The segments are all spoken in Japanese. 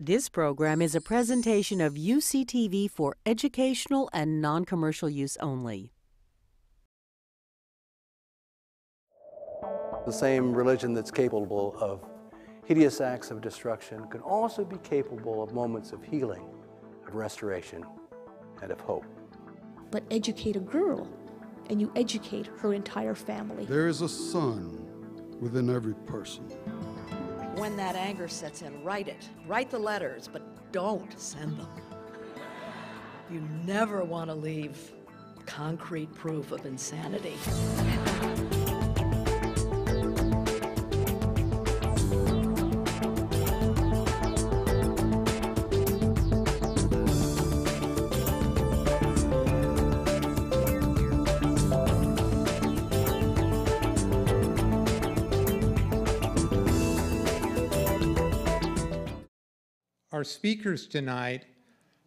This program is a presentation of UCTV for educational and non-commercial use only. The same religion that's capable of hideous acts of destruction can also be capable of moments of healing, of restoration, and of hope. But educate a girl, and you educate her entire family. There is a sun within every person when that anger sets in, write it. Write the letters, but don't send them. You never want to leave concrete proof of insanity. our speakers tonight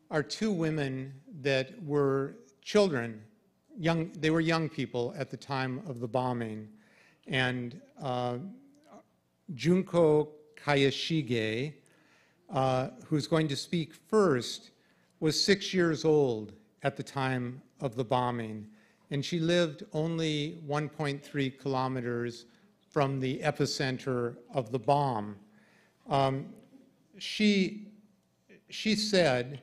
are two women that were children, young, they were young people at the time of the bombing. And uh, Junko Kayashige, uh, who's going to speak first, was six years old at the time of the bombing. And she lived only 1.3 kilometers from the epicenter of the bomb. Um, she she said,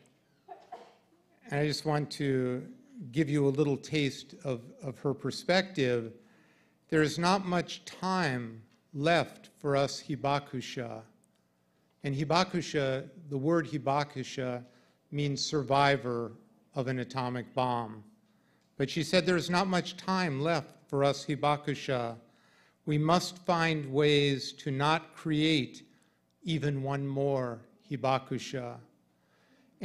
and I just want to give you a little taste of, of her perspective, there is not much time left for us hibakusha. And hibakusha, the word hibakusha, means survivor of an atomic bomb. But she said there's not much time left for us hibakusha. We must find ways to not create even one more hibakusha.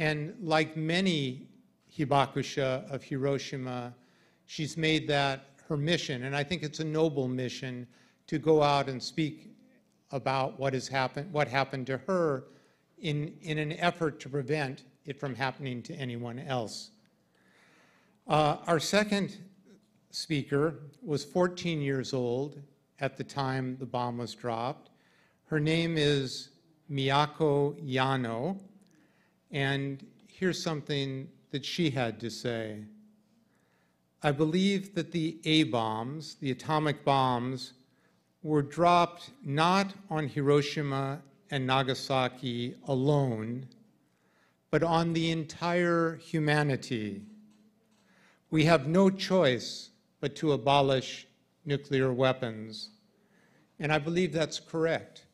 And like many hibakusha of Hiroshima, she's made that her mission. And I think it's a noble mission to go out and speak about what has happened, what happened to her in, in an effort to prevent it from happening to anyone else. Uh, our second speaker was 14 years old at the time the bomb was dropped. Her name is Miyako Yano. And here's something that she had to say. I believe that the A bombs, the atomic bombs, were dropped not on Hiroshima and Nagasaki alone, but on the entire humanity. We have no choice but to abolish nuclear weapons. And I believe that's correct.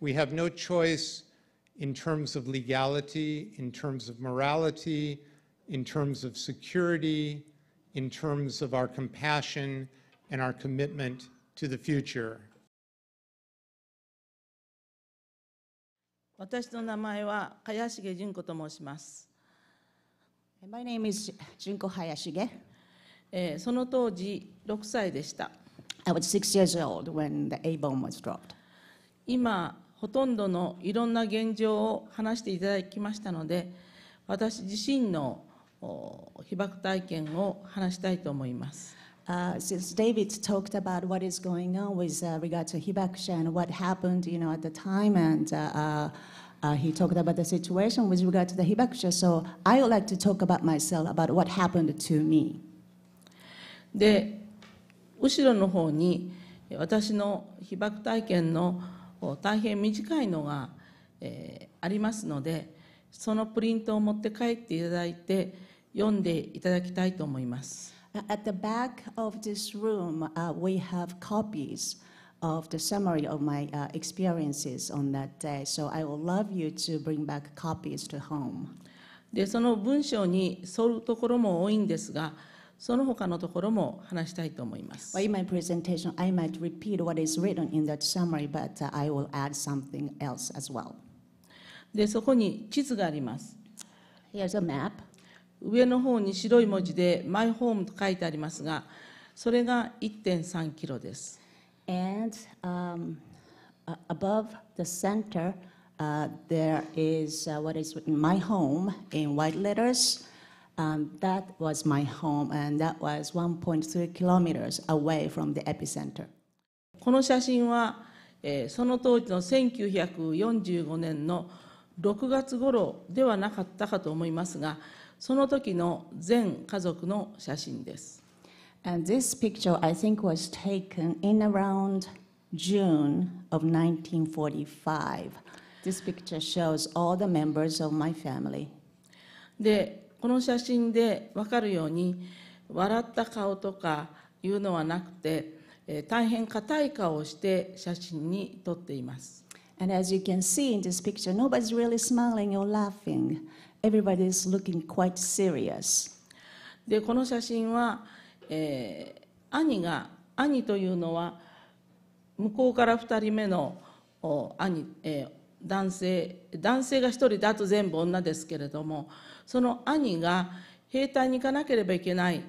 We have no choice in terms of legality, in terms of morality, in terms of security, in terms of our compassion and our commitment to the future. 私の名前は茅重純子と申します。My name is 純子茅重。えー、その当時6歳でした。I was six years old when the A bomb was dropped. 今ほとんどのいろんな現状を話していただきましたので私自身の被爆体験を話したいと思います。Uh, since David talked about what is going on with uh, regard to Hibakusha and what happened, you know, at the time, and uh, uh, he talked about the situation with regard to the Hibakusha, so I would like to talk about myself about what happened to me. で、後ろの方に私の被爆体験の大変短いのが、えー、ありますのでそのプリントを持って帰っていただいて読んでいただきたいと思います。At the back of this room,、uh, we have copies of the summary of my、uh, experiences on that day, so I would love you to bring back copies to home. でその文章に沿うところも多いんですが、その他のところも話したいと思います。Well, in my presentation, I might repeat what is written in that summary, but I will add something else as well. で、そこに地図があります。Here's a map. 上の方に白い文字で My Home と書いてありますが、それが1.3キロです。And、um, above the center, uh, there is、uh, what is written My Home in white letters. Um, that was my home, and that was 1.3 kilometers away from the epicenter. この写真は、えー、その当時の1945年の6月頃ではなかったかと思いますが、その時の全家族の写真です。And this picture, I think, was taken in around June of 1945. This picture shows all the members of my family. でこの写真で分かるように笑った顔とかいうのはなくて、えー、大変硬い顔をして写真に撮っています。And as you can see in this picture, nobody's really smiling or laughing. Everybody is looking quite serious. で、この写真は、えー、兄が、兄というのは、向こうから2人目の兄、えー、男性男性が1人だと全部女ですけれどもその兄が兵隊に行かなければいけない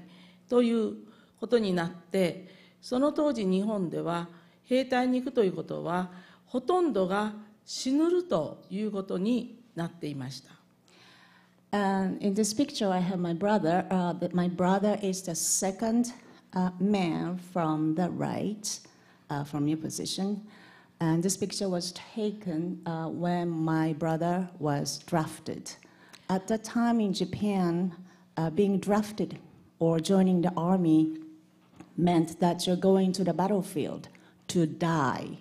ということになってその当時日本では兵隊に行くということはほとんどが死ぬるということになっていました。And in this picture, I have my brother. Uh, my brother is the second uh, man from the right, uh, from your position. And this picture was taken uh, when my brother was drafted. At that time in Japan, uh, being drafted or joining the army meant that you're going to the battlefield to die.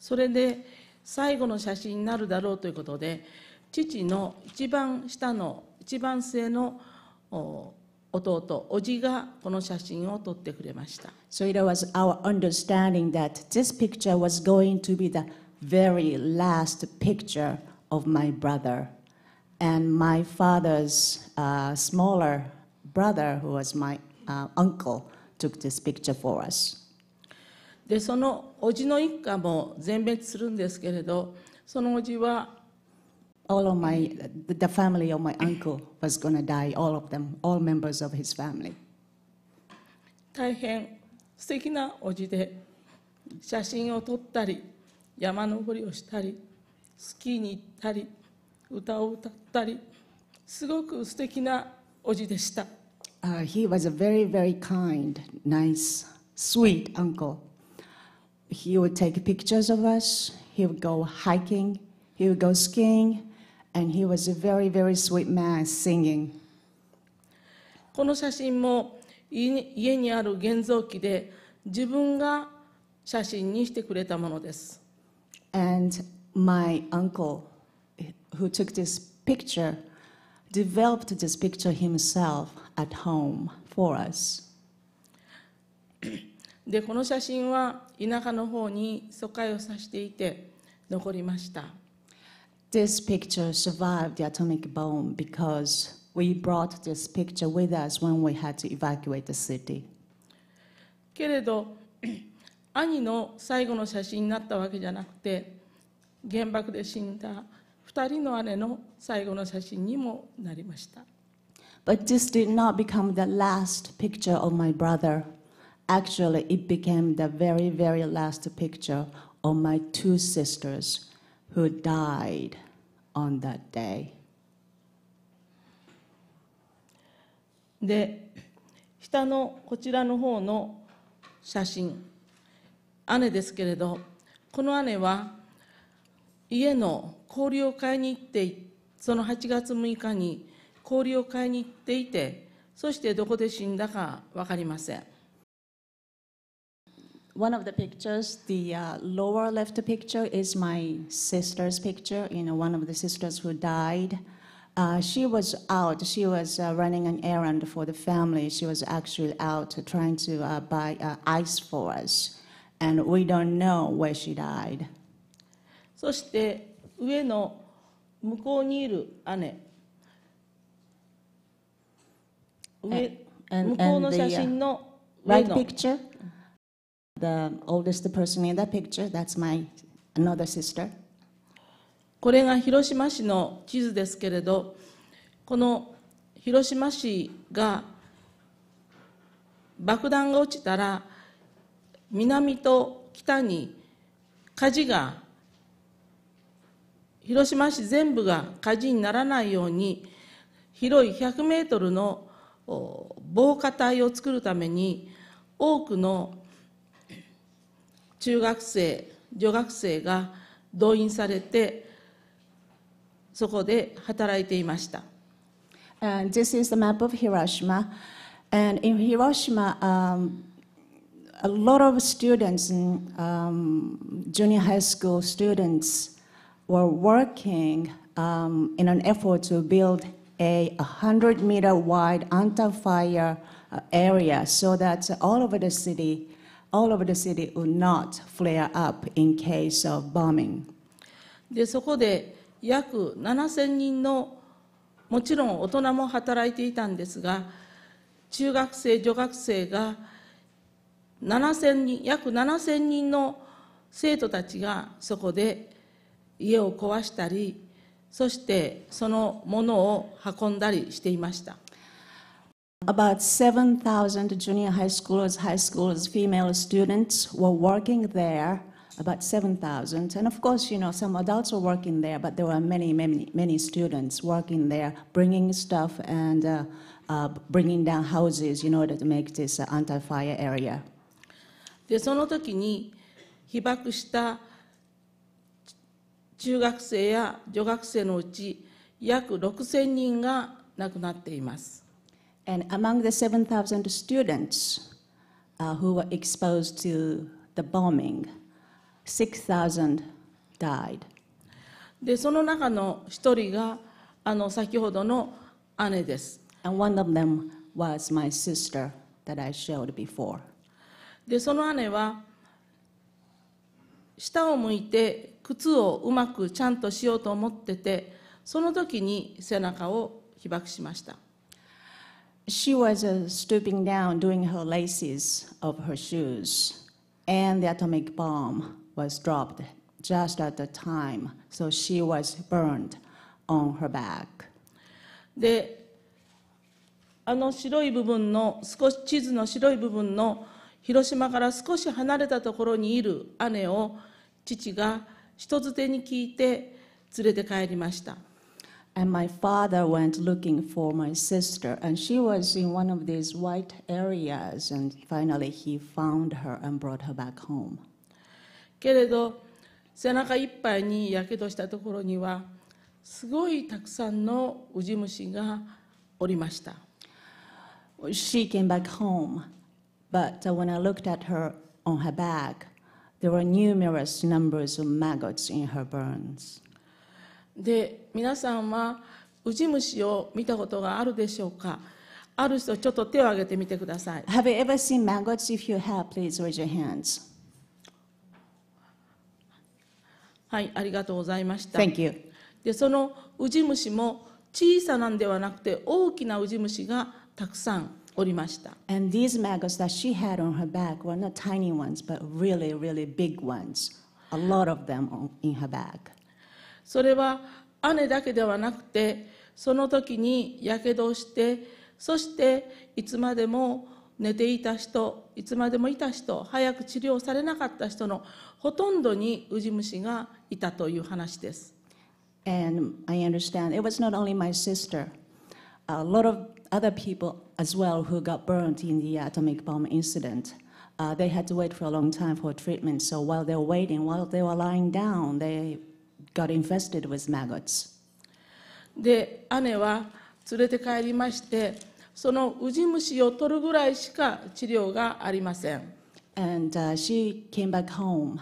それで最後の写真になるだろうということで父の一番下の一番末の弟、おじがこの写真を撮ってくれました。So it was our understanding that this picture was going to be the very last picture of my brother. And my father's uh, smaller brother, who was my uh, uncle, took this picture for us. で、そのおじの一家も全滅するんですけれど、そのおじは all of my, the family of my uncle was going to die, all of them, all members of his family. 大変素敵なおじで写真を撮ったり山登りをしたりスキーに行ったり歌を歌ったりすごく素敵なおじでした。Uh, he was a very, very kind, nice, sweet uncle. He would take pictures of us, he would go hiking, he would go skiing. And he was a very, very sweet man singing. この写真も家にある現像機で自分が写真にしてくれたものです。And my uncle, who took this picture, developed this picture himself at home for us. で、この写真は田舎の方に疎開をさせていて残りました。this picture survived the atomic bomb because we brought this picture with us when we had to evacuate the city. けれど兄の最後の写真になったわけじゃなくて原爆で死んだ2人の姉の最後の写真にもなりました。But this did not become the last picture of my brother. Actually, it became the very, very last picture of my two sisters. who died on that day. で下のこちらの方の写真姉ですけれどこの姉は家の氷を買いに行ってその8月6日に氷を買いに行っていてそしてどこで死んだか分かりません one of the pictures, the uh, lower left picture is my sister's picture, you know, one of the sisters who died. Uh, she was out. She was uh, running an errand for the family. She was actually out trying to uh, buy uh, ice for us. And we don't know where she died. そして上の向こうにいる姉。上 picture? The oldest person in the picture, that's my another sister. これが広島市の地図ですけれど、この広島市が爆弾が落ちたら、南と北に火事が広島市全部が火事にならないように広い100メートルの防火帯を作るために多くの中学生女学生が動員されてそこで働いていました。And this is the map of Hiroshima. And in Hiroshima, um, a lot of students, um, junior high school students, were working um, in an effort to build a 100 meter wide anti fire uh, area so that all over the city all over the city would not flare up in case of bombing. でそこで約7000人のもちろん大人も働いていたんですが中学生女学生が7000人約7000人の生徒たちがそこで家を壊したりそしてそのものを運んだりしていました。About 7,000 junior high schoolers, high schoolers, female students were working there, about 7,000. And of course, you know, some adults were working there, but there were many, many, many students working there, bringing stuff and uh, uh, bringing down houses in order to make this uh, anti-fire area. で、その時に被爆した中学生や女学生のうち約6000人が亡くなっています。And among the 7,000 students uh, who were exposed to the bombing, 6,000 died. でその中の一人があの先ほどの姉です。And one of them was my sister that I showed before. でその姉は下を向いて靴をうまくちゃんとしようと思っててその時に背中を被爆しました。she was uh, stooping down doing her laces of her shoes, and the atomic bomb was dropped just at the time, so she was burned on her back. であの白い部分の少し地図の白い部分の広島から少し離れたところにいる姉を父が人づてに聞いて連れて帰りました。And my father went looking for my sister, and she was in one of these white areas. And finally, he found her and brought her back home. けれど背中いっぱいにやけどしたところにはすごいたくさんのウジ虫がおりました。She came back home, but when I looked at her on her back, there were numerous numbers of maggots in her burns. で皆さんはウジ虫を見たことがあるでしょうかある人ちょっと手を挙げてみてください。Have you ever seen maggots? If you have, please raise your hands. はい、ありがとうございました。Thank you. で、そのウジ虫も小さなんではなくて大きなウジ虫がたくさんおりました。And these maggots that she had on her back were not tiny ones, but really, really big ones. A lot of them in her bag. それは姉だけではなくてその時にやけどをしてそしていつまでも寝ていた人いつまでもいた人早く治療されなかった人のほとんどにウジ虫がいたという話です。And I understand it was not only my sister, a lot of other people as well who got burned in the atomic bomb incident. Uh, they had to wait for a long time for treatment, so while they were waiting, while they were lying down, they got infested with maggots. で姉は連れて帰りましてそのウジ虫を取るぐらいしか治療がありません。And、uh, she came back home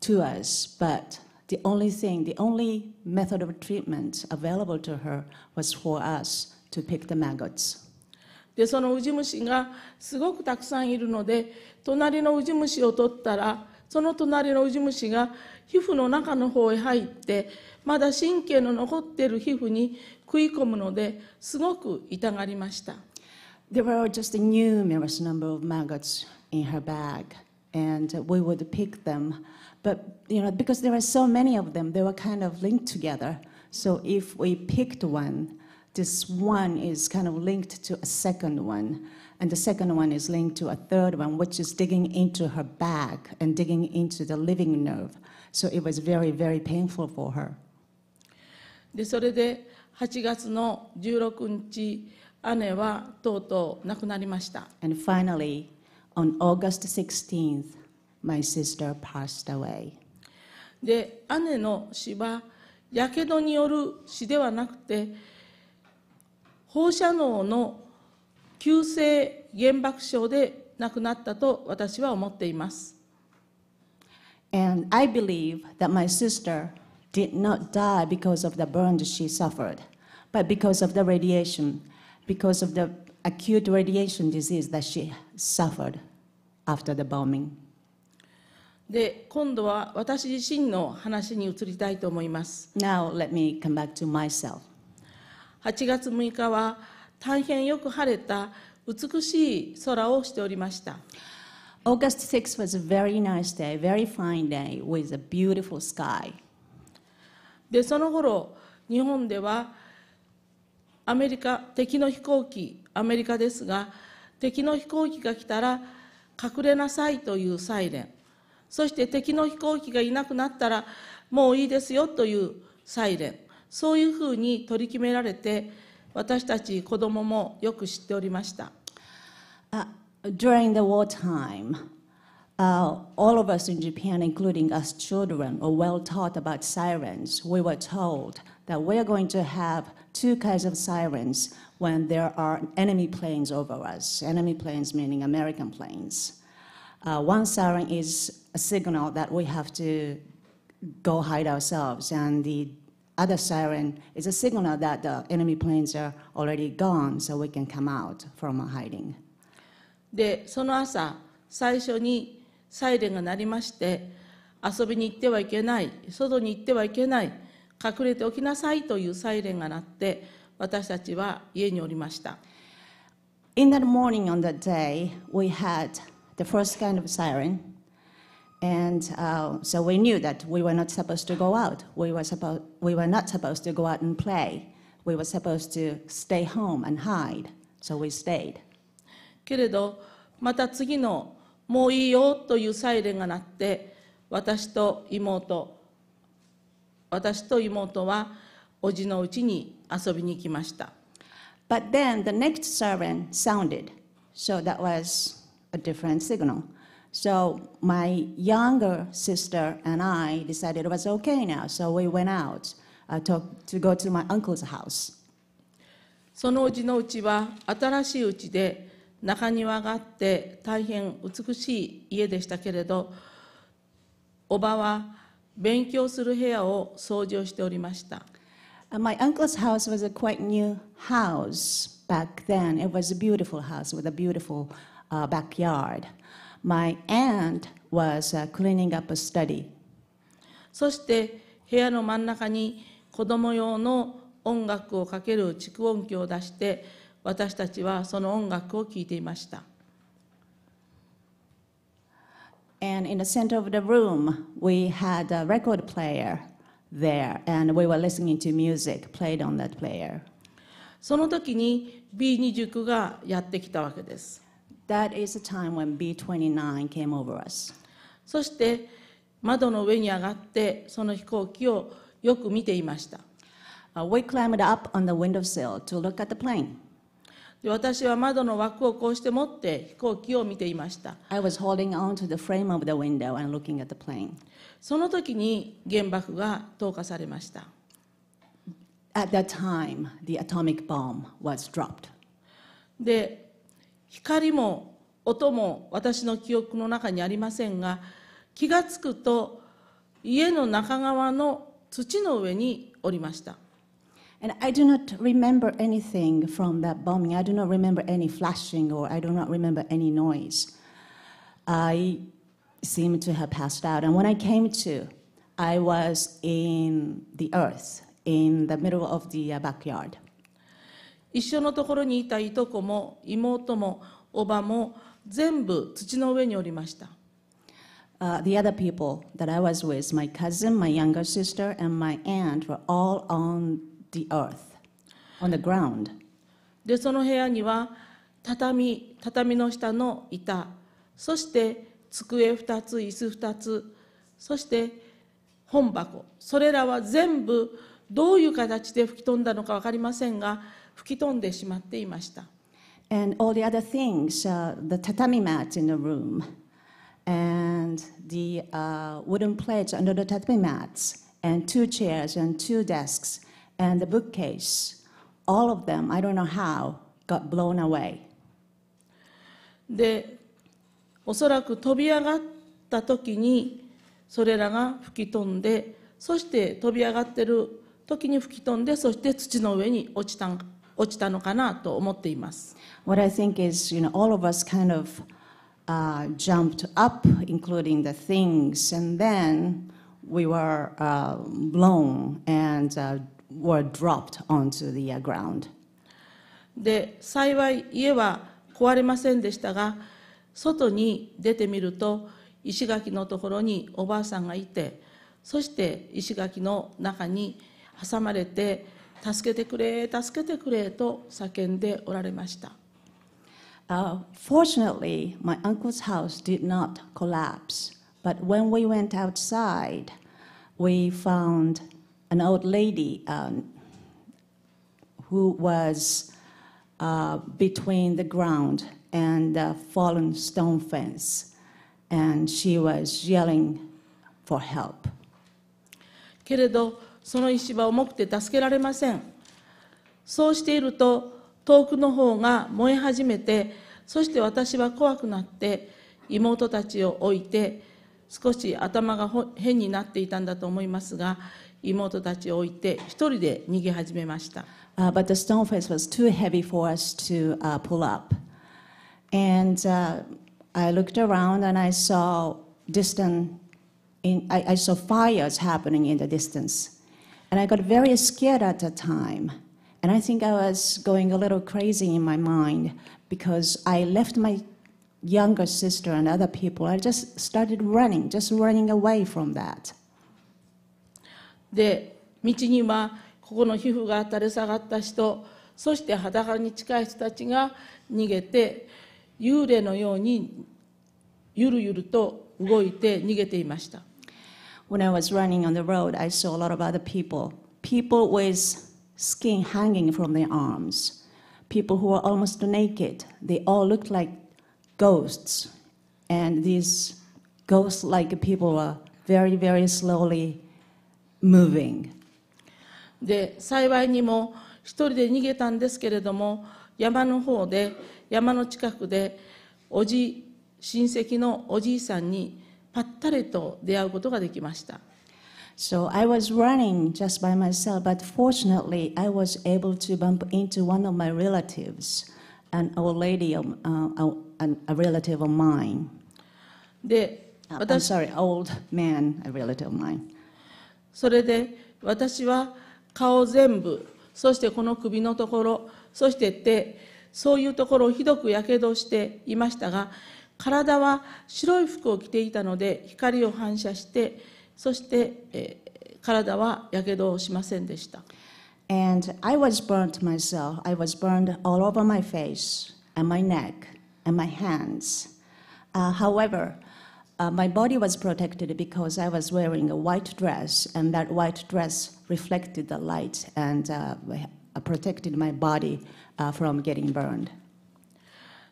to us, but the only thing, the only method of treatment available to her was for us to pick the maggots. でそのウジ虫がすごくたくさんいるので隣のウジ虫を取ったらその隣のウジ虫が皮膚の中の方へ入ってまだ神経の残っている皮膚に食い込むのですごく痛がりました。There were just a numerous number of maggots in her bag, and we would pick them. But, you know, because there were so many of them, they were kind of linked together. So if we picked one, this one is kind of linked to a second one, and the second one is linked to a third one, which is digging into her bag and digging into the living nerve. So it was very, very painful for her. でそれで8月の16日、姉はとうとう亡くなりました。And finally, on August 16th, my sister passed away. で、姉の死は、やけどによる死ではなくて、放射能の急性原爆症で亡くなったと私は思っています。And I believe that my sister did not die because of the burns she suffered, but because of the radiation, because of the acute radiation disease that she suffered after the bombing. で今度は私自身の話に移りたいと思います。Now let me come back to myself. 8月6日は大変よく晴れた美しい空をしておりました。August 6th was a very nice day, very fine day with a beautiful sky. でその頃日本ではアメリカ敵の飛行機アメリカですが敵の飛行機が来たら隠れなさいというサイレンそして敵の飛行機がいなくなったらもういいですよというサイレンそういうふうに取り決められて私たち子どももよく知っておりました。Uh, during the wartime, uh, all of us in Japan, including us children, were well taught about sirens. We were told that we're going to have two kinds of sirens when there are enemy planes over us, enemy planes meaning American planes. Uh, one siren is a signal that we have to go hide ourselves, and the other siren is a signal that the enemy planes are already gone so we can come out from our hiding. でその朝最初にサイレンが鳴りまして遊びに行ってはいけない外に行ってはいけない隠れておきなさいというサイレンが鳴って私たちは家におりました。In that morning on that day, we had the first kind of siren, and uh, so we knew that we were not supposed to go out. We were, suppo- we were not supposed to go out and play. We were supposed to stay home and hide. So we stayed. けれどまた次の「もういいよ」というサイレンが鳴って私と妹私と妹はおじのうちに遊びに行きました。But then the next siren sounded. So that was a different signal. So my younger sister and I decided it was okay now. So we went out uh, to, to go to my uncle's house. そのうちのうちは新しいうちで中庭があって大変美しい家でしたけれどおばは勉強する部屋を掃除をしておりました。My uncle's house was a quite new house back then. It was a beautiful house with a beautiful uh, backyard. My aunt was uh, cleaning up a study. そして部屋の真ん中に子供用の音楽をかける蓄音機を出して私たちはその音楽を聴いていました。And in the center of the room, we had a record player there, and we were listening to music played on that player. その時に B29 がやってきたわけです。That is the time when B29 came over us. そして窓の上に上がってその飛行機をよく見ていました。Uh, we climbed up on the windowsill to look at the plane. 私は窓の枠をこうして持って飛行機を見ていました。その時に原爆が投下されました。で、光も音も私の記憶の中にありませんが、気がつくと家の中側の土の上におりました。And I do not remember anything from that bombing. I do not remember any flashing or I do not remember any noise. I seemed to have passed out. And when I came to, I was in the earth, in the middle of the uh, backyard. 一緒のところにいたいとこも妹もおばも全部土の上におりました。Uh, the other people that I was with, my cousin, my younger sister, and my aunt, were all on the earth, on the ground. で、その部屋には畳、畳の下の板、そして机2つ、椅子2つ、そして本箱、それらは全部どういう形で吹き飛んだのか分かりませんが、吹き飛んでしまっていました。And all the other things, uh, the tatami mat in the room, and the uh, wooden plates under the tatami mats, and two chairs and two desks. and the bookcase, all of them, I don't know how, got blown away. で、おそらく飛び上がった時にそれらが吹き飛んで、そして飛び上がってる時に吹き飛んで、そして土の上に落ちた落ちたのかなと思っています。What I think is, you know, all of us kind of、uh, jumped up, including the things, and then we were、uh, blown and、uh, were dropped onto the ground. で幸い家は壊れませんでしたが外に出てみると石垣のところにおばあさんがいてそして石垣の中に挟まれて助けてくれ助けてくれと叫んでおられました。Uh, fortunately, my uncle's house did not collapse, but when we went outside, we found an old lady um, who was uh, between the ground and the fallen stone fence, and she was yelling for help. けれどその石は重くて助けられませんそうしていると遠くの方が燃え始めてそして私は怖くなって妹たちを置いて少し頭が変になっていたんだと思いますが妹たちを置いて一人で逃げ始めました。Uh, but the stone face was too heavy for us to uh, pull up. And uh, I looked around and I saw distant, in, I, I saw fires happening in the distance. And I got very scared at the time. And I think I was going a little crazy in my mind because I left my younger sister and other people. I just started running, just running away from that. で道にはここの皮膚が垂れ下がった人そして裸に近い人たちが逃げて幽霊のようにゆるゆると動いて逃げていました。When I was running on the road, I saw a lot of other people. People with skin hanging from their arms. People who were almost naked. They all looked like ghosts. And these ghost like people were very, very slowly moving. で幸いにも一人で逃げたんですけれども山の方で山の近くでおじ親戚のおじいさんにぱったりと出会うことができました。So I was running just by myself, but fortunately I was able to bump into one of my relatives, an old lady, of, uh, uh a, a relative of mine. で、uh, I'm sorry, old man, a relative of mine. それで私は顔全部そしてこの首のところそして手そういうところをひどくやけどしていましたが体は白い服を着ていたので光を反射してそして、えー、体はやけどをしませんでした。And I was b u r n t myself. I was burned all over my face and my neck and my hands.、Uh, however, uh, my body was protected because I was wearing a white dress, and that white dress reflected the light and uh, protected my body uh, from getting burned.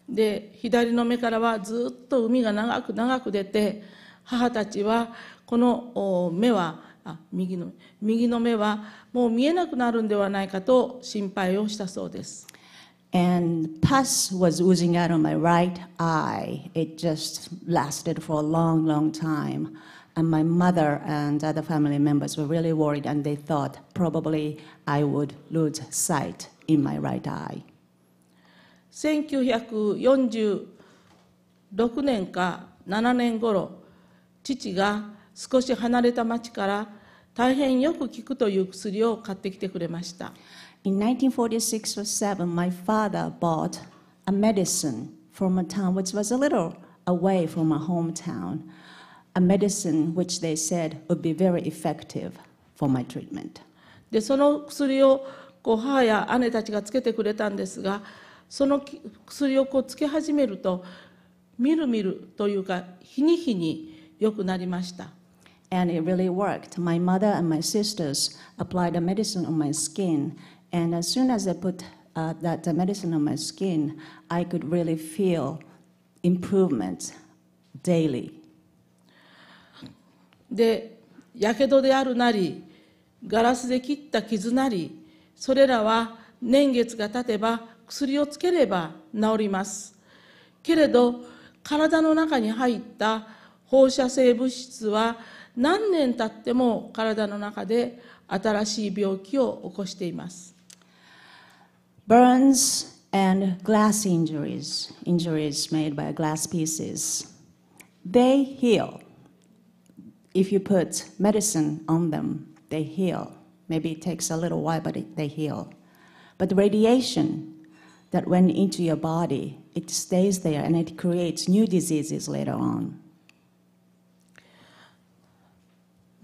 で左の目からはずっと海が長く長く出て母たちはこの目はあ右の右の目はもう見えなくなるんではないかと心配をしたそうです。and pus was oozing out of my right eye. It just lasted for a long, long time. And my mother and other family members were really worried, and they thought probably I would lose sight in my right eye. 1946年か7年頃父が少し離れた町から大変よく効くという薬を買ってきてくれました。in 1946 or 7, my father bought a medicine from a town which was a little away from my hometown, a medicine which they said would be very effective for my treatment. でその薬をこう母や姉たちがつけてくれたんですがその薬をこうつけ始めるとみるみるというか日に日に良くなりました。And it really worked. My mother and my sisters applied the medicine on my skin And as soon as I put uh, that medicine on my skin, I could really feel improvement daily. で、やけどであるなり、ガラスで切った傷なり、それらは年月が経てば薬をつければ治ります。けれど、体の中に入った放射性物質は何年経っても体の中で新しい病気を起こしています。burns, and glass injuries, injuries made by glass pieces. They heal. If you put medicine on them, they heal. Maybe it takes a little while, but it, they heal. But the radiation that went into your body, it stays there and it creates new diseases later on.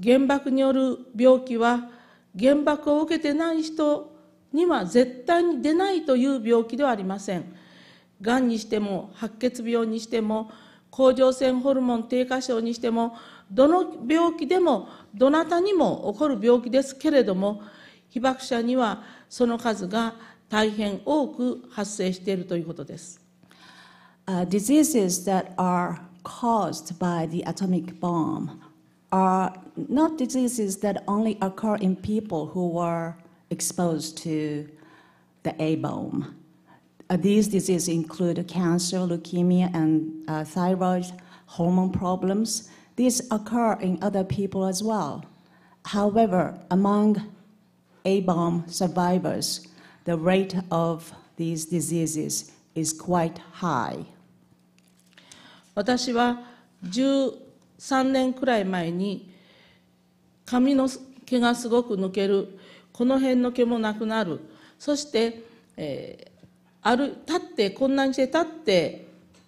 原爆による病気は原爆を受けてない人には絶対に出ないという病気ではありませんがんにしても白血病にしても甲状腺ホルモン低下症にしてもどの病気でもどなたにも起こる病気ですけれども被爆者にはその数が大変多く発生しているということです。Uh, diseases that are caused by the atomic bomb are not diseases that only occur in people who were exposed to the A-bomb. Uh, these diseases include cancer, leukemia, and uh, thyroid hormone problems. These occur in other people as well. However, among A-bomb survivors, the rate of these diseases is quite high. 私は13年くらい前に髪の毛がすごく抜けるこの辺の毛もなくなるそして、えー、る立ってこんなにして立って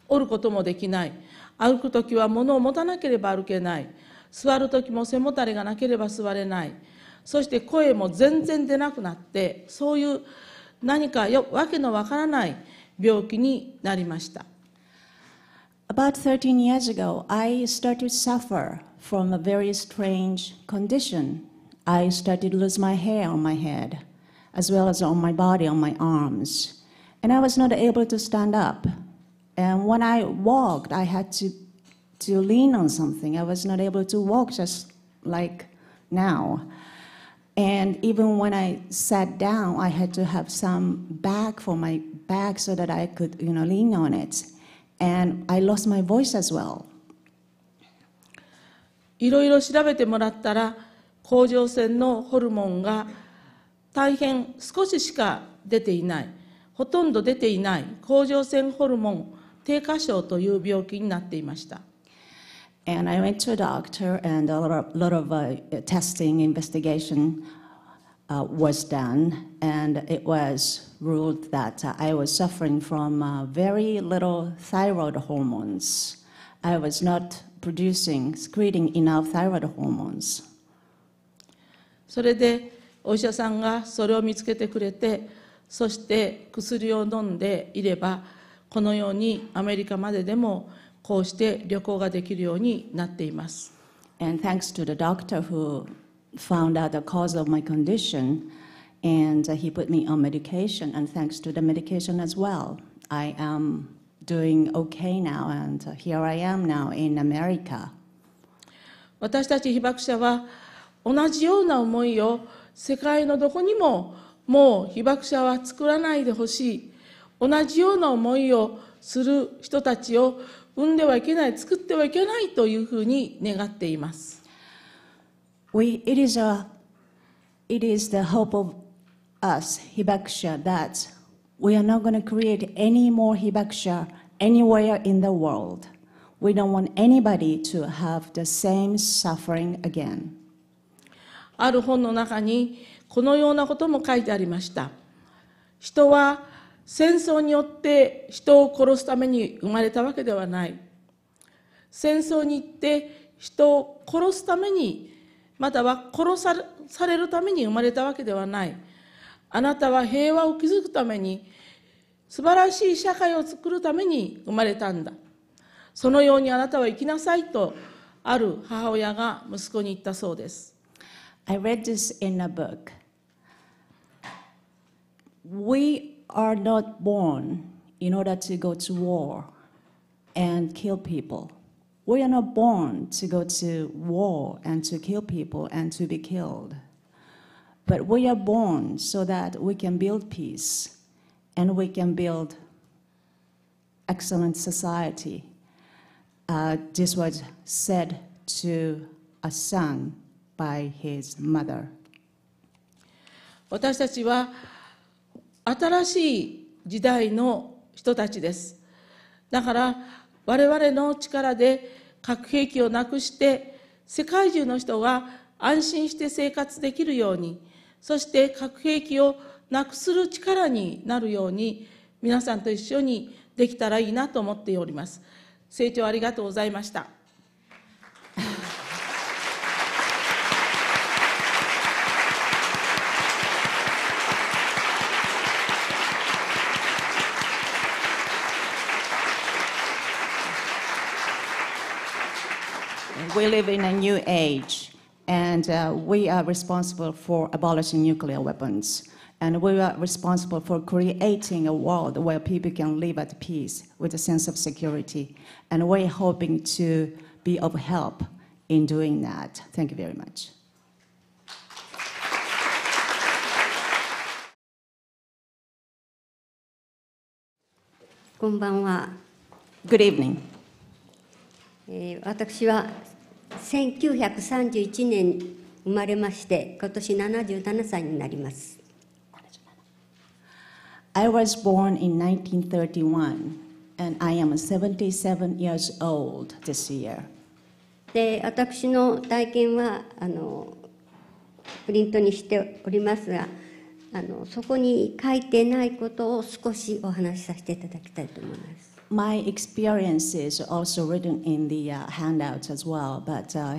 おることもできない歩く時は物を持たなければ歩けない座る時も背もたれがなければ座れないそして声も全然出なくなってそういう何かよ訳のわからない病気になりました。About 13 years ago, I started to suffer from a very strange condition I started to lose my hair on my head, as well as on my body, on my arms. And I was not able to stand up. And when I walked, I had to, to lean on something. I was not able to walk just like now. And even when I sat down, I had to have some bag for my back so that I could, you know, lean on it. And I lost my voice as well. いろいろ調べてもらったら甲状腺のホルモンが大変少ししか出ていないほとんど出ていない甲状腺ホルモン低下症という病気になっていました。And I went to a doctor, and a lot of, lot of uh, testing investigation uh, was done, and it was ruled that I was suffering from uh, very little thyroid hormones. I was not producing, secreting enough thyroid hormones. それでお医者さんがそれを見つけてくれてそして薬を飲んでいればこのようにアメリカまででもこうして旅行ができるようになっています。And thanks to the doctor who found out the cause of my condition, and he put me on medication, and thanks to the medication as well, I am doing okay now, and here I am now in America. 私たち被爆者は同じような思いを世界のどこにももう被爆者は作らないでほしい同じような思いをする人たちを産んではいけない作ってはいけないというふうに願っています。We, it is a, it is the hope of us, Hibakusha, that we are not going to create any more Hibakusha anywhere in the world. We don't want anybody to have the same suffering again. ある本の中にこのようなことも書いてありました人は戦争によって人を殺すために生まれたわけではない戦争に行って人を殺すためにまたは殺されるために生まれたわけではないあなたは平和を築くために素晴らしい社会を作るために生まれたんだそのようにあなたは生きなさいとある母親が息子に言ったそうです I read this in a book. We are not born in order to go to war and kill people. We are not born to go to war and to kill people and to be killed. But we are born so that we can build peace and we can build excellent society. Uh, this was said to a son by his mother. 私たちは新しい時代の人たちです。だから我々の力で核兵器をなくして世界中の人が安心して生活できるようにそして核兵器をなくする力になるように皆さんと一緒にできたらいいなと思っております。成長ありがとうございました。we live in a new age, and uh, we are responsible for abolishing nuclear weapons. And we are responsible for creating a world where people can live at peace with a sense of security. And we're hoping to be of help in doing that. Thank you very much. Good evening. Eh, 私は1931年生まれまして今年77歳になります I was born in 1931 and I am 77 years old this year で私の体験はあのプリントにしておりますがあのそこに書いてないことを少しお話しさせていただきたいと思います my experience is also written in the uh, handouts as well, but uh,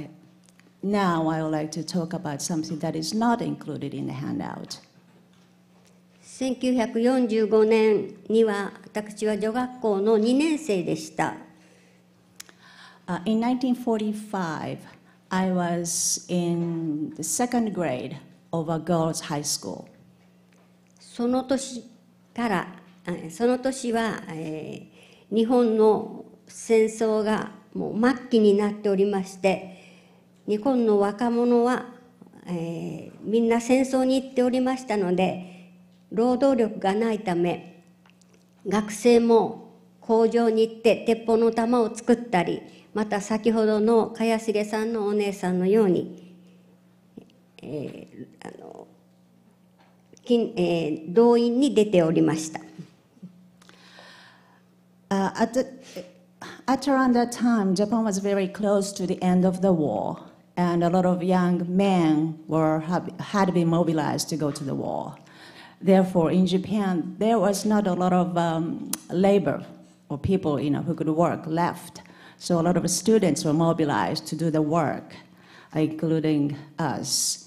now I would like to talk about something that is not included in the handout. 1945年には私は女学校の2年生でした。Uh, in 1945, I was in the second grade of a girls' high school. その年から、その年は、えー日本の戦争がもう末期になっておりまして日本の若者は、えー、みんな戦争に行っておりましたので労働力がないため学生も工場に行って鉄砲の弾を作ったりまた先ほどの茅重さんのお姉さんのように、えーあのえー、動員に出ておりました。Uh, at, the, at around that time, Japan was very close to the end of the war, and a lot of young men were, had been mobilized to go to the war. Therefore, in Japan, there was not a lot of um, labor or people you know, who could work left. So a lot of students were mobilized to do the work, including us.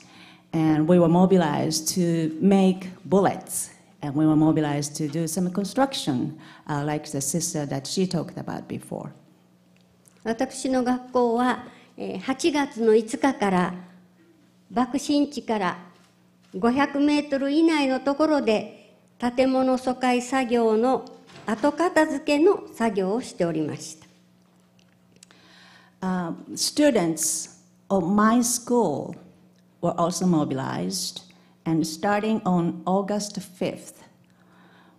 And we were mobilized to make bullets and we were mobilized to do some construction, uh, like the sister that she talked about before. 私の学校は8月の5日から爆心地から500メートル以内のところで建物疎開作業の後片付けの作業をしておりました。Uh, students of my school were also mobilized And starting on August 5th,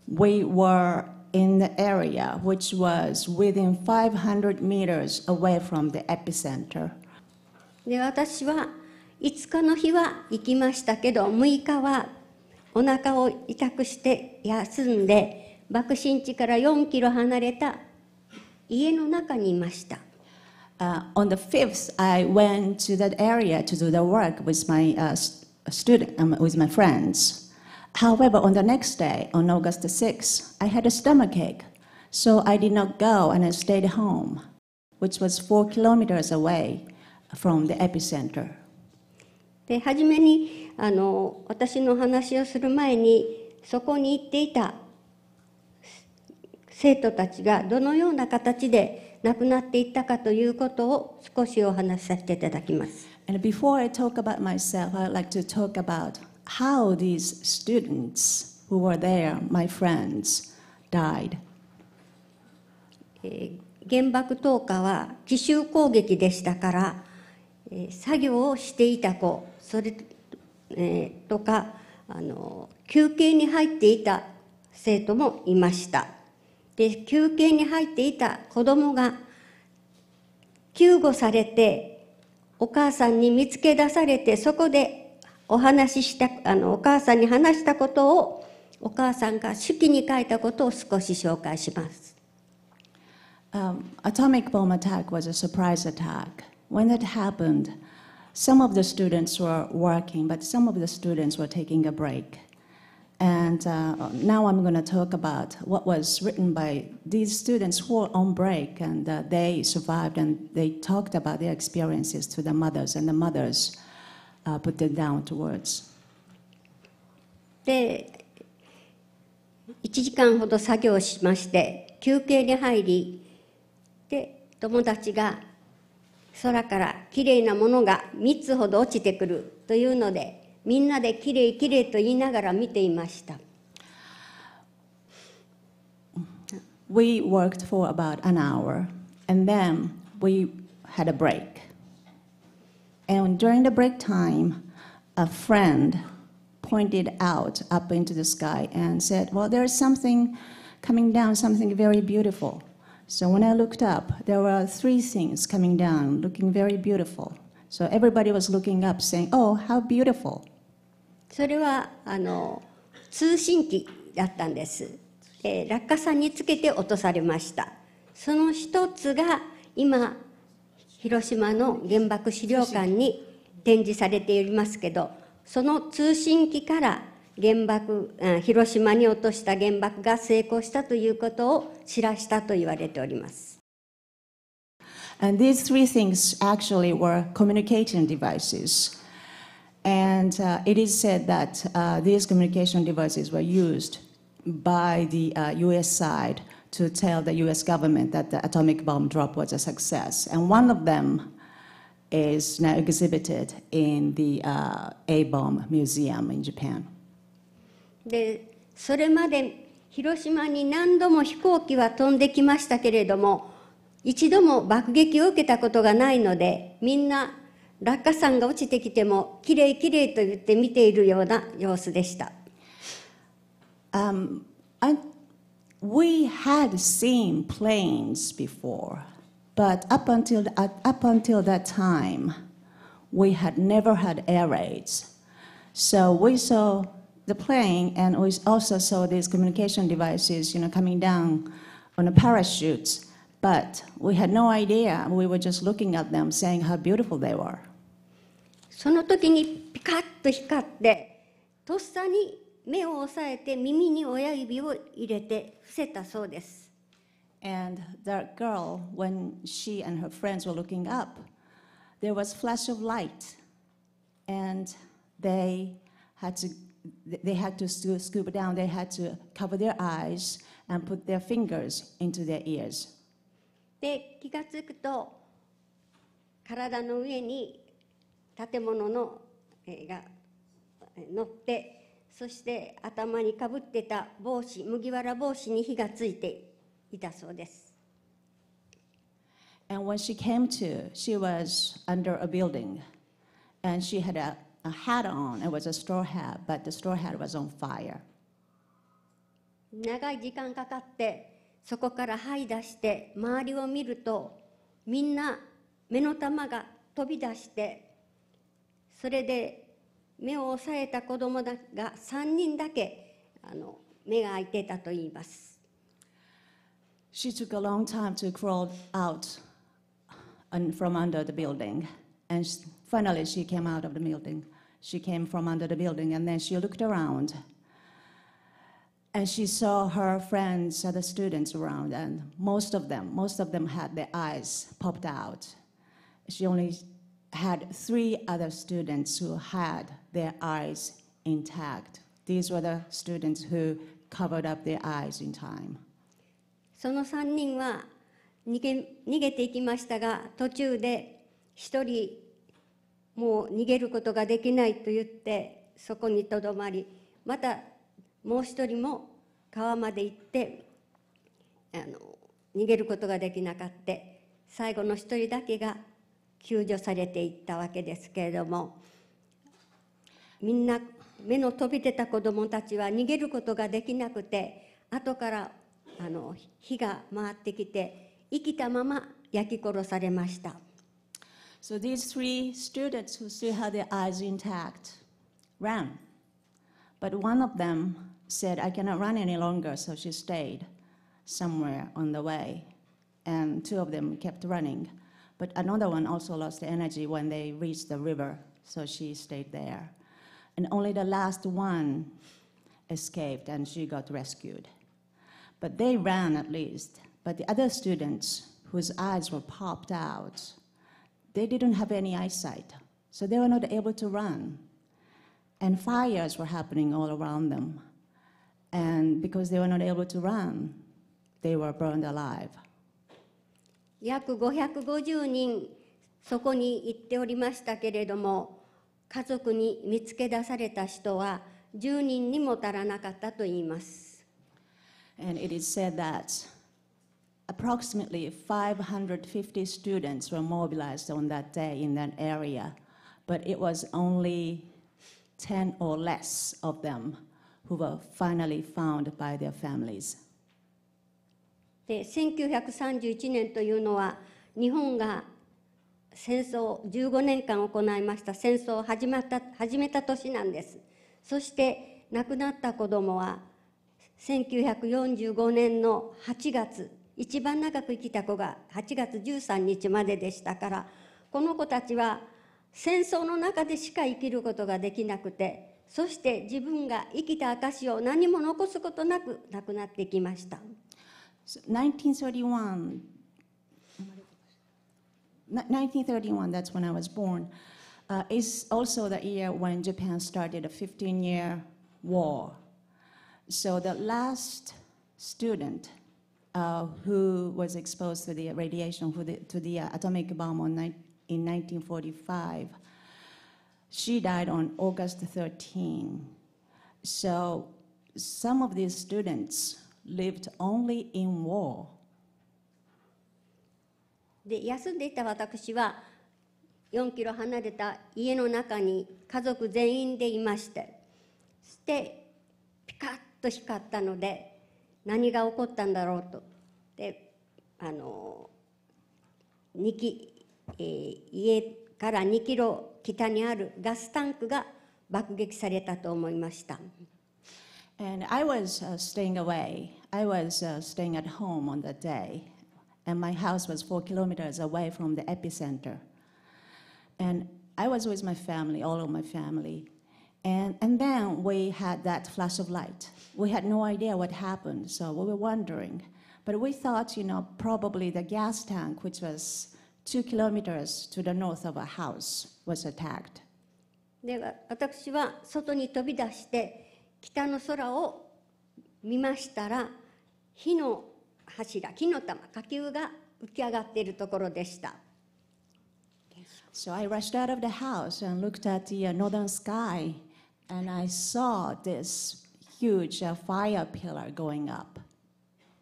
we were in the area which was within 500 meters away from the epicenter. で私は5日の日は行きましたけど6日はお腹を痛くして休んで爆心地から4キロ離れた家の中にいました。Uh, on the 5th, I went to that area to do the work with my、uh, student, um, with my friends. However, on the next day, on August 6th, I had a stomachache, so I did not go and I stayed home, which was four kilometers away from the epicenter. で初めにあの私の話をする前にそこに行っていた生徒たちがどのような形で亡くなっていったかということを少しお話しさせていただきます。And before I talk about myself, I'd like to talk about how these students who were there, my friends, died. 原爆投下は奇襲攻撃でしたから作業をしていた子それ、えー、とかあの休憩に入っていた生徒もいましたで休憩に入っていた子どもが救護されてお母さんに見つけ出されて、そこでお話しした、あの、お母さんに話したことを、お母さんが手記に書いたことを少し紹介します。Um, atomic bomb attack was a surprise attack. When i t happened, some of the students were working, but some of the students were taking a break. And uh, now I'm going to talk about what was written by these students who were on break and uh, they survived and they talked about their experiences to the mothers, and the mothers uh, put them down to words. て3つほと落ちてくるというのてみんなできれいきれいと言いながら見ていました。We worked for about an hour and then we had a break. And during the break time, a friend pointed out up into the sky and said, Well, there's something coming down, something very beautiful. So when I looked up, there were three things coming down, looking very beautiful. So everybody was looking up, saying, Oh, how beautiful. それはあの通信機だったんです、えー、落下傘につけて落とされましたその一つが今広島の原爆資料館に展示されていますけどその通信機から原爆広島に落とした原爆が成功したということを知らしたと言われております。And these three things actually were communication devices. And uh, it is said that uh, these communication devices were used by the uh, US side to tell the US government that the atomic bomb drop was a success. And one of them is now exhibited in the uh, A bomb museum in Japan. でそれまで広島に何度も飛行機は飛んできましたけれども一度も爆撃を受けたことがないのでみんな落下山が落ちてきてもきれいきれいと言って見ているような様子でした。Um, I, we had seen planes before, but up until, up until that time, we had never had air raids. So we saw the plane and we also saw these communication devices, you know, coming down on a parachute, but we had no idea. We were just looking at them, saying how beautiful they were. その時にピカッと光ってとっさに目を押さえて耳に親指を入れて伏せたそうです。And that girl, when she and her friends were looking up, there was flash of light, and they had to they had to scoop down. They had to cover their eyes and put their fingers into their ears. で気がつくと体の上に建物の、えー、が乗ってそして頭にかぶってた帽子麦わら帽子に火がついていたそうです。And when she came to, she was under a building and she had a, a hat on. It was a straw hat, but the straw hat was on fire. 長い時間かかってそこから這い出して周りを見るとみんな目の玉が飛び出してそれで目を押さえた子供が3人だけあの目が開いてたといいます。She took a long time to crawl out d from under the building. And finally, she came out of the building. She came from under the building and then she looked around. And she saw her friends, o t h e students around, and most of them, most of them had their eyes popped out. She only had three other students who had their eyes intact. These were the students who covered up their eyes in time. その3人は逃げ逃げていきましたが途中で1人もう逃げることができないと言ってそこにとどまりまたもう1人も川まで行ってあの逃げることができなかった最後の1人だけが救助されていったわけですけれどもみんな目の飛び出た子どもたちは逃げることができなくて後からあの火が回ってきて生きたまま焼き殺されました。So these three students who still had their eyes intact ran. But one of them said, I cannot run any longer, so she stayed somewhere on the way. And two of them kept running. But another one also lost energy when they reached the river, so she stayed there. And only the last one escaped and she got rescued. But they ran at least. But the other students whose eyes were popped out, they didn't have any eyesight, so they were not able to run. And fires were happening all around them. And because they were not able to run, they were burned alive. 約550人そこに行っておりましたけれども家族に見つけ出された人は10人にも足らなかったと言います。And it is said that approximately 550 students were mobilized on that day in that area, but it was only 10 or less of them who were finally found by their families. で1931年というのは日本が戦争15年間行いました戦争を始まった始めた年なんですそして亡くなった子どもは1945年の8月一番長く生きた子が8月13日まででしたからこの子たちは戦争の中でしか生きることができなくてそして自分が生きた証を何も残すことなく亡くなってきました。1931, 1931, that's when I was born, uh, is also the year when Japan started a 15 year war. So the last student uh, who was exposed to the radiation, the, to the uh, atomic bomb in 1945, she died on August 13. So some of these students lived only in war. で休んでいた私は4キロ離れた家の中に家族全員でいましてそしてピカッと光ったので何が起こったんだろうとであの2キ、えー、家から2キロ北にあるガスタンクが爆撃されたと思いました。And I was uh, staying away. I was uh, staying at home on that day, and my house was four kilometers away from the epicenter. And I was with my family, all of my family. And, and then we had that flash of light. We had no idea what happened, so we were wondering. But we thought, you know, probably the gas tank, which was two kilometers to the north of our house, was attacked. で私は外に飛び出して北の空を見ましたら火の柱火の玉火球が浮き上がっているところでした。So I rushed out of the house and looked at the northern sky and I saw this huge fire pillar going up.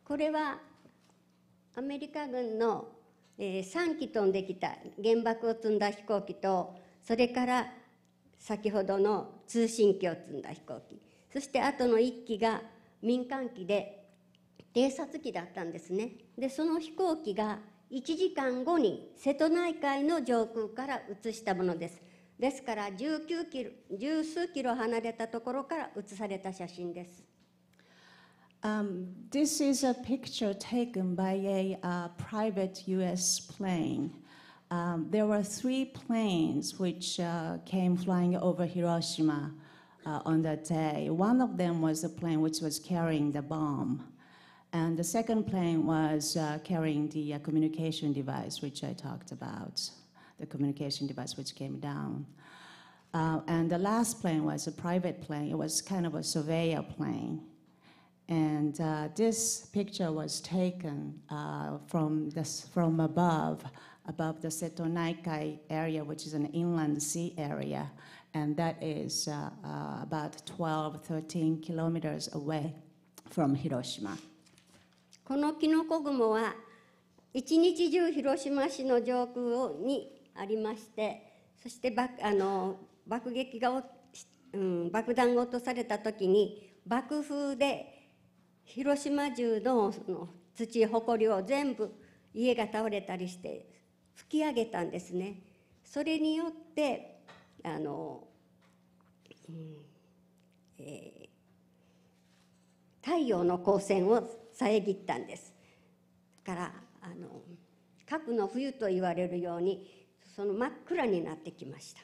これはアメリカ軍の、えー、3機飛んできた原爆を積んだ飛行機とそれから先ほどの通信機を積んだ飛行機そしてあとの1機が民間機で偵察機だったんですねでその飛行機が1時間後に瀬戸内海の上空から移したものですですから19キロ十数キロ離れたところから写された写真です。Um, this is a picture taken by a uh, private U.S. plane. Um, there were three planes which uh, came flying over Hiroshima. uh, on that day. One of them was the plane which was carrying the bomb, and the second plane was uh, carrying the uh, communication device which I talked about, the communication device which came down. Uh, and the last plane was a private plane. It was kind of a surveyor plane. And uh, this picture was taken uh, from, this, from above above the Setonaikai area, which is an inland sea area. and that is uh, uh, about 12, 13 kilometers away from Hiroshima. このキノコ雲は一日中広島市の上空にありましてそして爆あの爆撃が、うん、爆弾が落とされた時に爆風で広島中のその土ほこりを全部家が倒れたりして吹き上げたんですね。それによってあの、うんえー、太陽の光線を遮ったんですだからあの核の冬と言われるようにその真っ暗になってきました。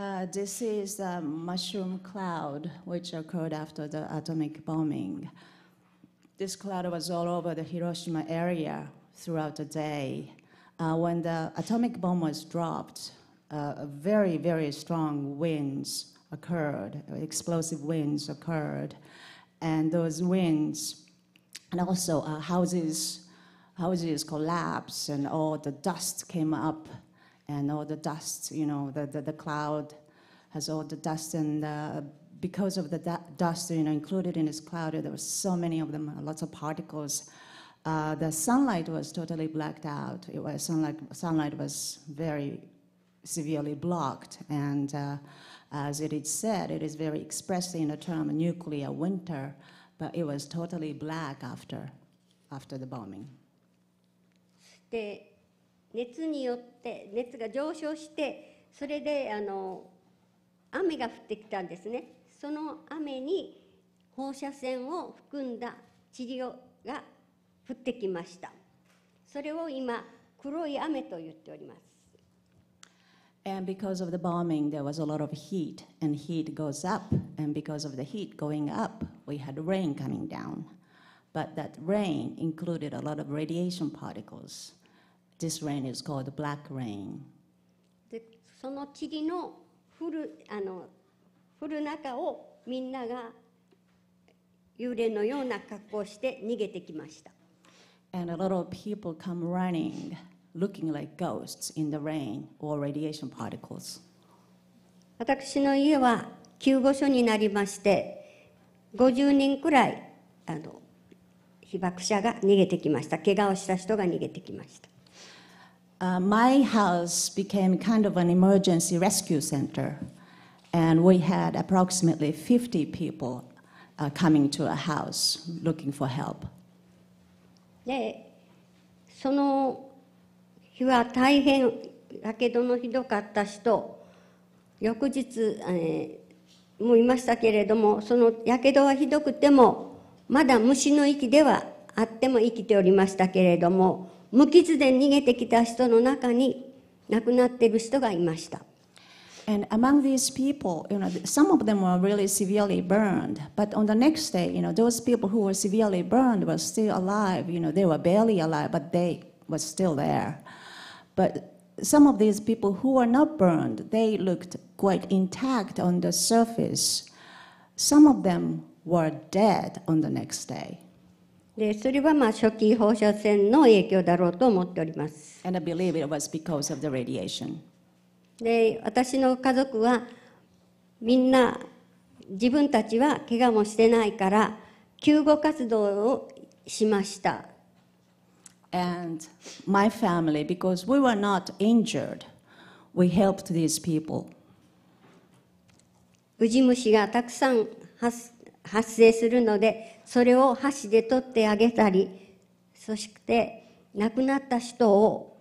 Uh, this is the mushroom cloud which occurred after the atomic bombing. This cloud was all over the Hiroshima area throughout the day. Uh, when the atomic bomb was dropped, uh, very, very strong winds occurred, explosive winds occurred. And those winds, and also uh, houses, houses collapsed, and all the dust came up, and all the dust, you know, the, the, the cloud has all the dust and uh, because of the dust you know included in this cloud there were so many of them lots of particles uh, the sunlight was totally blacked out. It was sunlight, sunlight was very severely blocked. And uh, as it is said, it is very expressed in the term nuclear winter, but it was totally black after, after the bombing. で熱によって熱が上昇してそれであの雨が降ってきたんですねその雨に放射線を含んだ塵が降ってきましたそれを今黒い雨と言っております And because of the bombing, there was a lot of heat, and heat goes up. And because of the heat going up, we had rain coming down. But that rain included a lot of radiation particles. This rain is called black rain. でその塵の降るあの降る中をみんなが幽霊のような格好をして逃げてきました。and a lot of people come running looking like ghosts in the rain or radiation particles. 私の家は救護所になりまして50人くらいあの被爆者が逃げてきました怪我をした人が逃げてきました。Uh, my house became kind of an emergency rescue center, and we had approximately 50 people uh, coming to a house looking for help. でその日は大変やけどのひどかった人翌日、えー、もいましたけれどもそのやけどはひどくてもまだ虫の息ではあっても生きておりましたけれども無傷で逃げてきた人の中に亡くなっている人がいました。And among these people, you know, some of them were really severely burned. But on the next day, you know, those people who were severely burned were still alive. You know, they were barely alive, but they were still there. But some of these people who were not burned, they looked quite intact on the surface. Some of them were dead on the next day. でそれはまあ初期放射線の影響だろうと思っております。And I believe it was because of the radiation. で私の家族はみんな自分たちは怪我もしてないから救護活動をしました。And my family, because we were not injured, we helped these people. ウジ虫がたくさん発発生するので、それを箸で取ってあげたり、そして亡くなった人を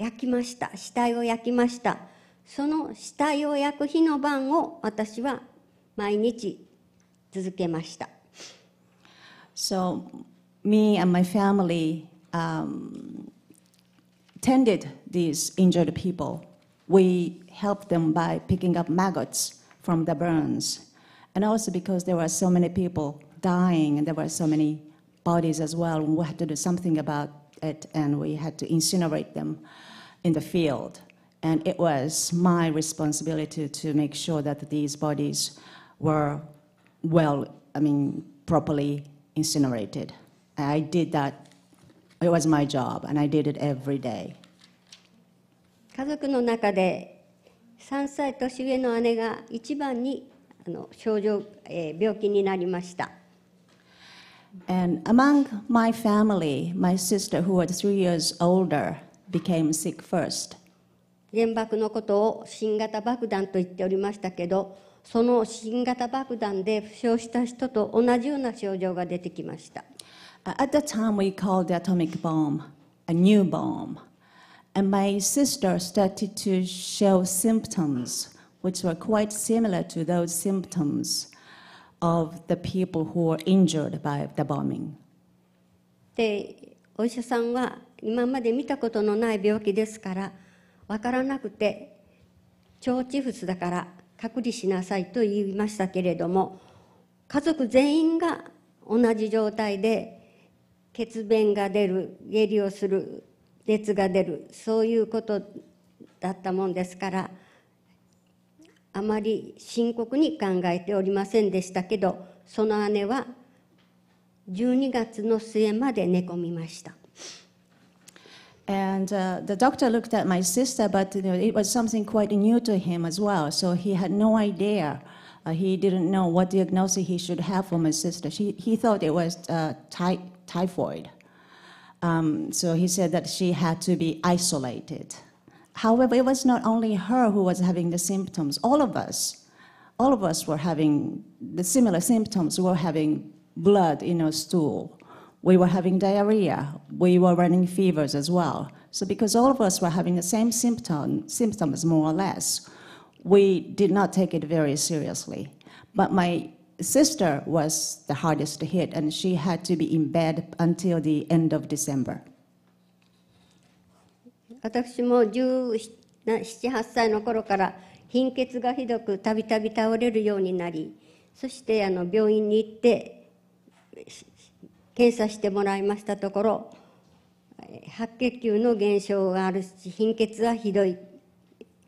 焼きました死体を焼きましたその死体を焼く日の晩を私は毎日続けました。So me and my family、um, tended these injured people. We helped them by picking up maggots from the burns. And also because there were so many people dying and there were so many bodies as well, we had to do something about it and we had to incinerate them. in the field. And it was my responsibility to make sure that these bodies were well, I mean, properly incinerated. I did that. It was my job, and I did it every day. 家族の中で3歳年上の姉が一番にあの症状、えー、病気になりました。And among my family, my sister, who was three years older, became sick first. 原爆のことを新型爆弾と言っておりましたけど、その新型爆弾で負傷した人と同じような症状が出てきました。At that i m e we called the atomic bomb a new bomb. And my sister started to show symptoms which were quite similar to those symptoms of the people who were injured by the bombing. で、お医者さんは今まで見たことのない病気ですから分からなくて腸チフスだから隔離しなさいと言いましたけれども家族全員が同じ状態で血便が出る下痢をする熱が出るそういうことだったもんですからあまり深刻に考えておりませんでしたけどその姉は12月の末まで寝込みました And uh, the doctor looked at my sister, but you know, it was something quite new to him as well. So he had no idea. Uh, he didn't know what diagnosis he should have for my sister. She, he thought it was uh, ty- typhoid. Um, so he said that she had to be isolated. However, it was not only her who was having the symptoms, all of us. All of us were having the similar symptoms. We were having blood in our stool we were having diarrhea. We were running fevers as well. So because all of us were having the same symptom, symptoms, more or less, we did not take it very seriously. But my sister was the hardest hit, and she had to be in bed until the end of December. 私も17、8歳の頃から貧血がひどくたびたび倒れるようになりそしてあの病院に行って検査してもらいましたところ白血球の減少があるし貧血はひどい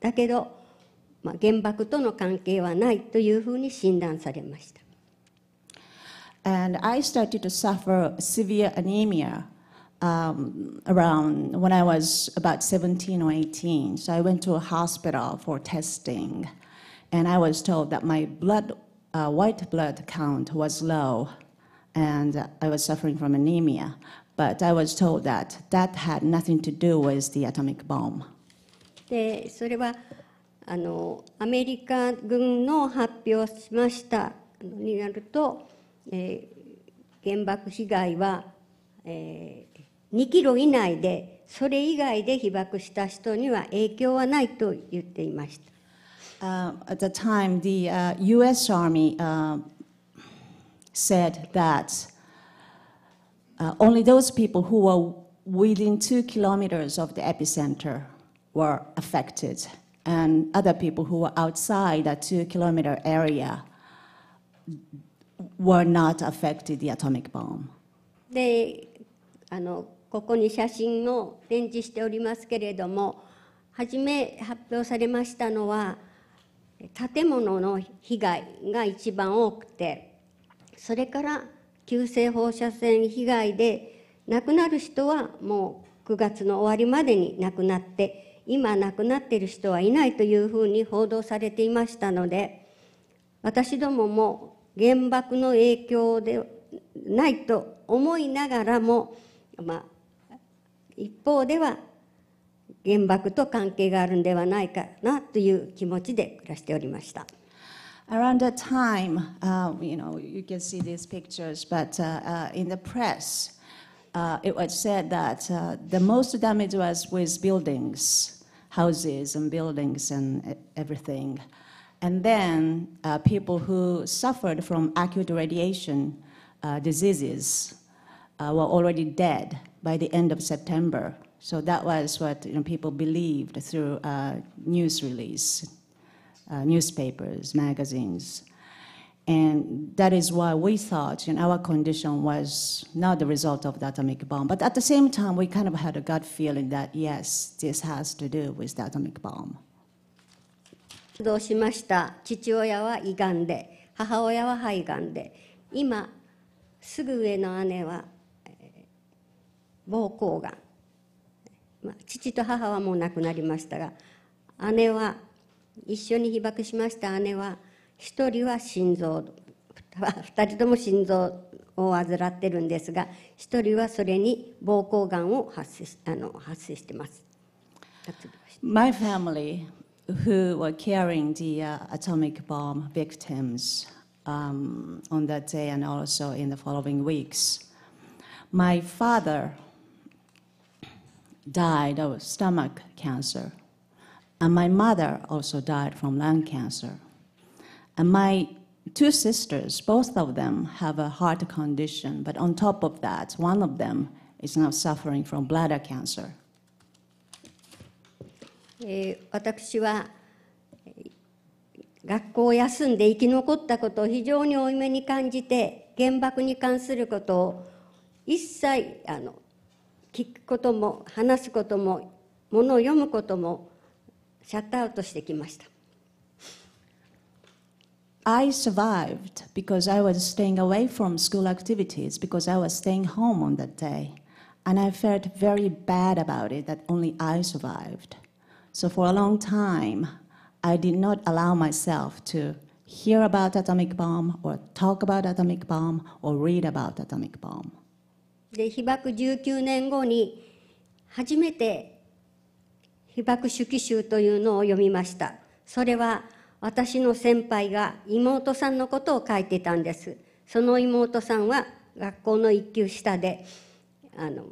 だけど、まあ、原爆との関係はないというふうに診断されました。And I started to suffer severe anemia um, around when I was about 17 or 18. So I went to a hospital for testing, and I was told that my blood, uh, white blood count was low. and I was suffering from anemia. But I was told that that had nothing to do with the atomic bomb. でそれはあのアメリカ軍の発表しましたになると、えー、原爆被害は、えー、2キロ以内でそれ以外で被爆した人には影響はないと言っていました。Uh, at the time, the U.S. Uh, Army uh, said that uh, only those people who were within two kilometers of the epicenter were affected, and other people who were outside that two kilometer area were not affected the atomic bomb. であのここに写真を展示しておりますけれども初め発表されましたのは建物の被害が一番多くて。それから急性放射線被害で亡くなる人はもう9月の終わりまでに亡くなって今亡くなっている人はいないというふうに報道されていましたので私どもも原爆の影響でないと思いながらも、まあ、一方では原爆と関係があるんではないかなという気持ちで暮らしておりました。around that time, uh, you know, you can see these pictures, but uh, uh in the press, uh, it was said that uh, the most damage was with buildings, houses and buildings and everything. And then people who suffered from acute radiation diseases were already dead by the end of September. So that was what you know, people believed through news release uh, newspapers, magazines. And that is why we thought and our condition was not the result of the atomic bomb. But at the same time, we kind of had a gut feeling that, yes, this has to do with the atomic bomb. 動しました父親は胃がんで母親は肺がんで今すぐ上の姉は、えー、膀胱がん、まあ、父と母はもう亡くなりましたが姉は一緒に被爆しました姉は1人は心臓2人とも心臓を患ってるんですが1人はそれに膀胱がんを発生しあの発生してます。My family who were carrying the uh, atomic bomb victims um, on that day and also in the following weeks. My father died of stomach cancer And my mother also died from lung cancer. And my two sisters, both of them have a heart condition, but on top of that, one of them is now suffering from bladder cancer. Eh, 私は学校を休んで生き残ったことを非常に負い目に感じて原爆に関することを一切あの聞くことも話すこともものを読むこともシャットアウトしてきました。I survived because I was staying away from school activities because I was staying home on that day. And I felt very bad about it that only I survived. So for a long time, I did not allow myself to hear about atomic bomb or talk about atomic bomb or read about atomic bomb. で被爆19年後に初めて被爆手記集というのを読みました。それは私の先輩が妹さんのことを書いてたんです。その妹さんは学校の一級下で、あの、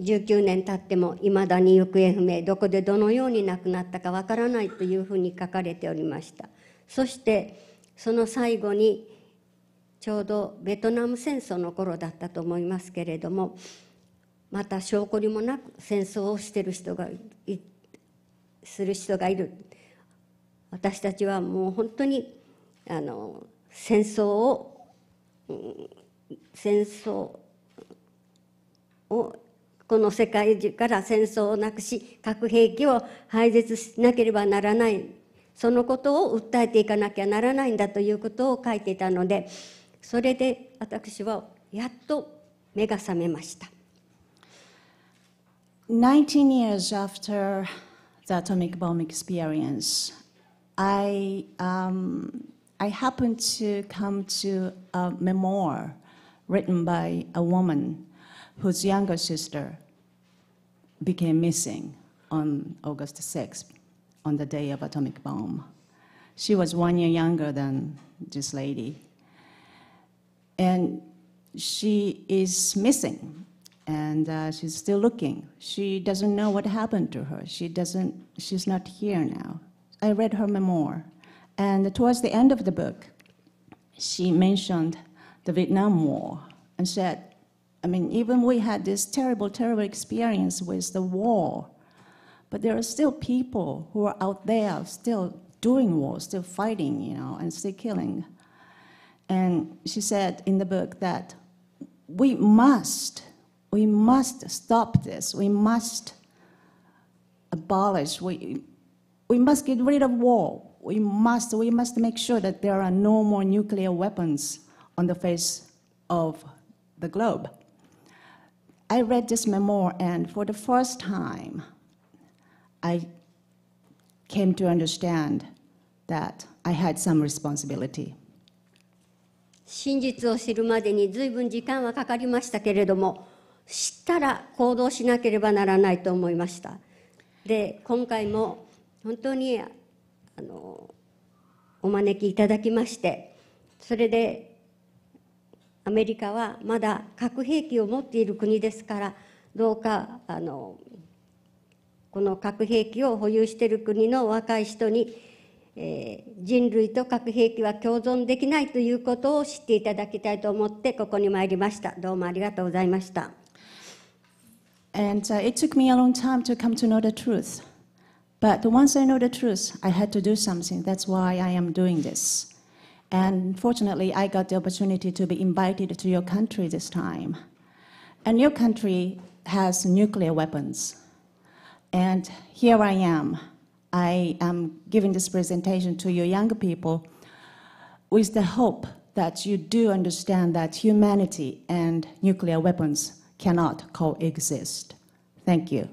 19年経ってもいまだに行方不明どこでどのように亡くなったかわからないというふうに書かれておりましたそしてその最後にちょうどベトナム戦争の頃だったと思いますけれどもまた証拠にもなく戦争をしてる人がいする人がいる私たちはもう本当にあの戦争を、うん、戦争をこの世界中から戦争をなくし核兵器を廃絶しなければならないそのことを訴えていかなきゃならないんだということを書いていたのでそれで私はやっと目が覚めました。19 years after the atomic bomb experience, I, um, I happened to come to a memoir written by a woman whose younger sister became missing on August 6th, on the day of atomic bomb. She was one year younger than this lady. And she is missing and uh, she's still looking. She doesn't know what happened to her. She doesn't. She's not here now. I read her memoir, and towards the end of the book, she mentioned the Vietnam War and said, "I mean, even we had this terrible, terrible experience with the war, but there are still people who are out there still doing war, still fighting, you know, and still killing." And she said in the book that we must we must stop this. We must abolish. We, we must get rid of war. We must, we must make sure that there are no more nuclear weapons on the face of the globe. I read this memoir, and for the first time, I came to understand that I had some responsibility. 真実を知るまでに随分時間はかかりましたけれども知ったら行動しなければならないと思いましたで今回も本当にあのお招きいただきましてそれでアメリカはまだ核兵器を持っている国ですからどうかあのこの核兵器を保有している国の若い人に、えー、人類と核兵器は共存できないということを知っていただきたいと思ってここに参りましたどうもありがとうございました。And uh, it took me a long time to come to know the truth. But once I know the truth, I had to do something. That's why I am doing this. And fortunately, I got the opportunity to be invited to your country this time. And your country has nuclear weapons. And here I am. I am giving this presentation to your young people with the hope that you do understand that humanity and nuclear weapons cannot coexist. Thank you.